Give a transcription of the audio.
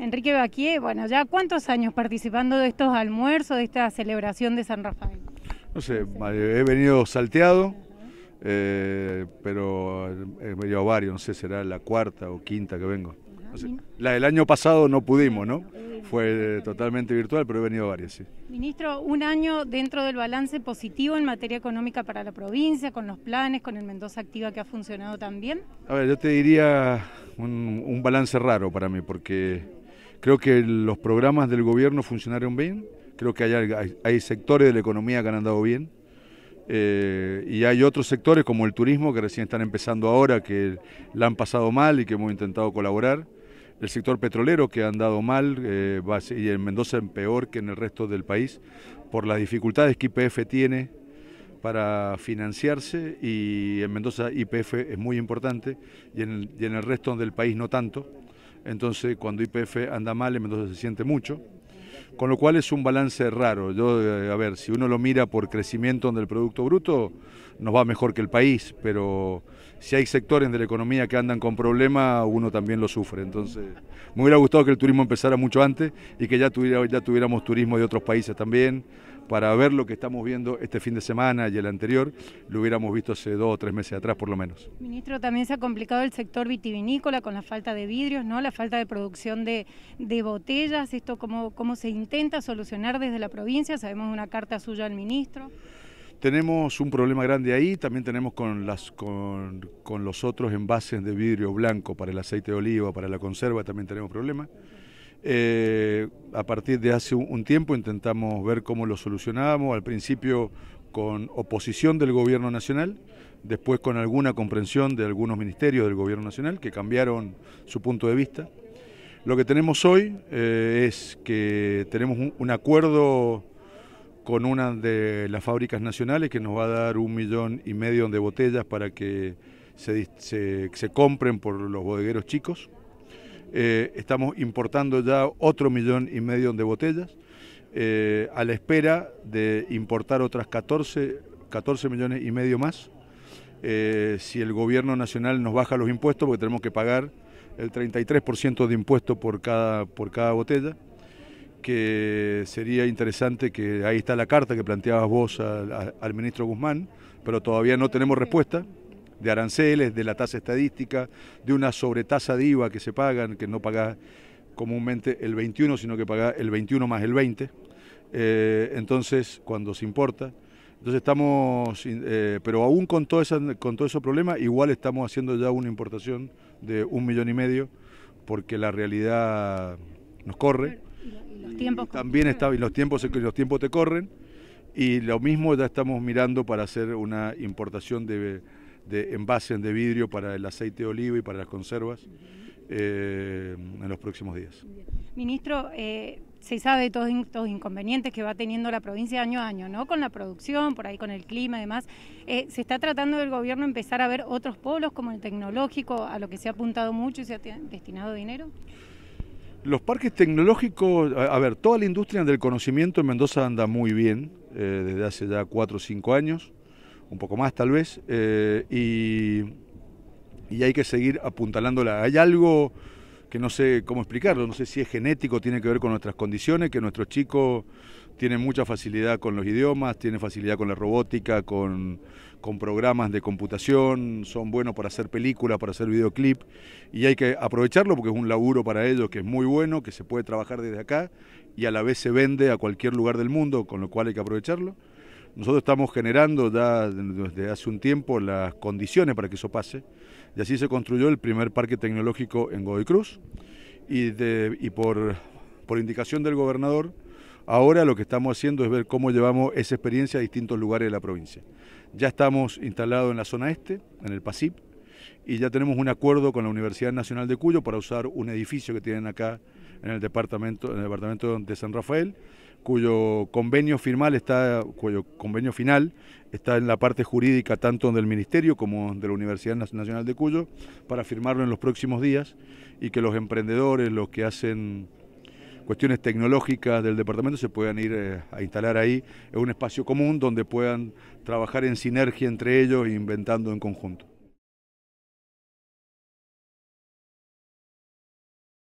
Enrique Baquier, bueno, ¿ya cuántos años participando de estos almuerzos, de esta celebración de San Rafael? No sé, he venido salteado, eh, pero eh, he venido varios, no sé, será la cuarta o quinta que vengo. la del año pasado no pudimos, ¿no? Fue eh, totalmente virtual, pero he venido varias, sí. Ministro, un año dentro del balance positivo en materia económica para la provincia, con los planes, con el Mendoza Activa que ha funcionado también. A ver, yo te diría un balance raro para mí, porque Creo que los programas del gobierno funcionaron bien, creo que hay, sectores de la economía que han andado bien. Eh, y hay otros sectores como el turismo que recién están empezando ahora, que la han pasado mal y que hemos intentado colaborar. El sector petrolero que ha andado mal eh, y en Mendoza en peor que en el resto del país por las dificultades que IPF tiene para financiarse y en Mendoza IPF es muy importante y en el resto del país no tanto entonces cuando IPF anda mal en Mendoza se siente mucho, con lo cual es un balance raro. Yo, eh, a ver, si uno lo mira por crecimiento del Producto Bruto, nos va mejor que el país, pero si hay sectores de la economía que andan con problemas, uno también lo sufre. Entonces, me hubiera gustado que el turismo empezara mucho antes y que ya, ya tuviéramos turismo de otros países también para ver lo que estamos viendo este fin de semana y el anterior, lo hubiéramos visto hace dos o tres meses atrás por lo menos. Ministro, también se ha complicado el sector vitivinícola con la falta de vidrios, ¿no? la falta de producción de, botellas, esto cómo, cómo se intenta solucionar desde la provincia, sabemos una carta suya al ministro. Tenemos un problema grande ahí, también tenemos con los otros envases de vidrio blanco para el aceite de oliva, para la conserva, también tenemos problemas. Eh, a partir de hace un tiempo intentamos ver cómo lo solucionábamos, al principio con oposición del gobierno nacional, después con alguna comprensión de algunos ministerios del gobierno nacional que cambiaron su punto de vista. Lo que tenemos hoy eh, es que tenemos un, acuerdo con una de las fábricas nacionales que nos va a dar un millón y medio de botellas para que se compren por los bodegueros chicos. Eh, estamos importando ya otro millón y medio de botellas, eh, a la espera de importar otras 14, 14 millones y medio más. Eh, si el gobierno nacional nos baja los impuestos, porque tenemos que pagar el 33% de impuesto por cada, por cada botella, que sería interesante que ahí está la carta que planteabas vos al ministro Guzmán, pero todavía no tenemos respuesta de aranceles, de la tasa estadística, de una sobretasa de IVA que se pagan, que no paga comúnmente el 21, sino que paga el 21 más el 20, eh, entonces cuando se importa. Entonces estamos, eh, pero aún con todo, ese con todo problema, igual estamos haciendo ya una importación de un millón y medio, porque la realidad nos corre. los tiempos también está, los tiempos, los tiempos te corren. Y lo mismo ya estamos mirando para hacer una importación de de envases de vidrio para el aceite de oliva y para las conservas eh, en los próximos días. Ministro, eh, se sabe todos los inconvenientes que va teniendo la provincia año a año, ¿no? Con la producción, por ahí con el clima y demás. Eh, ¿Se está tratando del gobierno empezar a ver otros polos como el tecnológico, a lo que se ha apuntado mucho y se ha destinado dinero? Los parques tecnológicos, a, ver, toda la industria del conocimiento en Mendoza anda muy bien desde hace ya cuatro o cinco años un poco más tal vez, eh, y, hay que seguir apuntalándola. Hay algo que no sé cómo explicarlo, no sé si es genético, tiene que ver con nuestras condiciones, que nuestros chicos tienen mucha facilidad con los idiomas, tienen facilidad con la robótica, con, con programas de computación, son buenos para hacer películas, para hacer videoclip, y hay que aprovecharlo porque es un laburo para ellos que es muy bueno, que se puede trabajar desde acá y a la vez se vende a cualquier lugar del mundo, con lo cual hay que aprovecharlo. Nosotros estamos generando ya desde hace un tiempo las condiciones para que eso pase y así se construyó el primer parque tecnológico en Godoy Cruz y, por, por indicación del gobernador Ahora lo que estamos haciendo es ver cómo llevamos esa experiencia a distintos lugares de la provincia. Ya estamos instalados en la zona este, en el PASIP, y ya tenemos un acuerdo con la Universidad Nacional de Cuyo para usar un edificio que tienen acá en el departamento, en el departamento de San Rafael cuyo convenio está, cuyo convenio final está en la parte jurídica tanto del Ministerio como de la Universidad Nacional de Cuyo para firmarlo en los próximos días y que los emprendedores, los que hacen cuestiones tecnológicas del departamento se puedan ir eh, a instalar ahí en un espacio común donde puedan trabajar en sinergia entre ellos e inventando en conjunto.